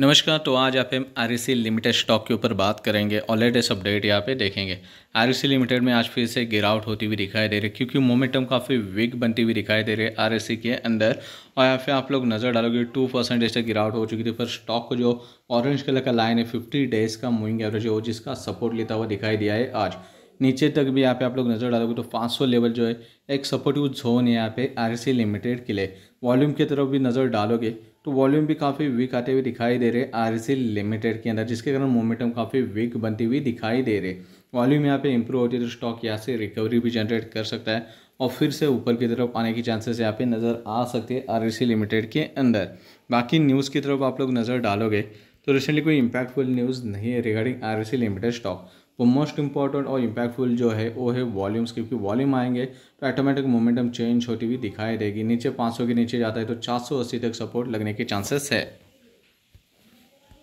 नमस्कार तो आज आप एम आर लिमिटेड स्टॉक के ऊपर बात करेंगे और लेटेस्ट अपडेट यहाँ पे देखेंगे आर लिमिटेड में आज फिर से गिरावट होती हुई दिखाई दे रही है क्योंकि मोमेंटम काफ़ी वीक बनती हुई दिखाई दे रही है आर सी के अंदर और यहाँ पे आप लोग नज़र डालोगे टू परसेंटेज तक गिरावट हो चुकी थी पर स्टॉक को जो ऑरेंज कलर का लाइन है फिफ्टी डेज़ का मूविंग एवरेज हो जिसका सपोर्ट लेता हुआ दिखाई दिया है आज नीचे तक भी यहाँ पे आप लोग नज़र डालोगे तो 500 लेवल जो है एक सपोर्टिव जोन है यहाँ पे आर लिमिटेड के लिए वॉल्यूम की तरफ भी नज़र डालोगे तो वॉल्यूम भी काफ़ी वीक आते हुए दिखाई दे रहे आर लिमिटेड के अंदर जिसके कारण मोमेंटम काफ़ी वीक बनती हुई दिखाई दे रही वॉल्यूम यहाँ पे इंप्रूव होती है तो स्टॉक यहाँ से रिकवरी भी जनरेट कर सकता है और फिर से ऊपर की तरफ आने की चांसेस यहाँ पे नज़र आ सकती है आर लिमिटेड के अंदर बाकी न्यूज़ की तरफ आप लोग नज़र डालोगे तो रिसेंटली कोई इम्पैक्टफुल न्यूज़ नहीं है रिगार्डिंग आर लिमिटेड स्टॉक तो मोस्ट इंपॉर्टेंट और इम्पैक्टफुल जो है वो है वॉल्यूम्स क्योंकि वॉल्यूम आएंगे तो ऑटोमेटिक मोमेंटम चेंज होती हुई दिखाई देगी नीचे 500 के नीचे जाता है तो 480 तक सपोर्ट लगने के चांसेस है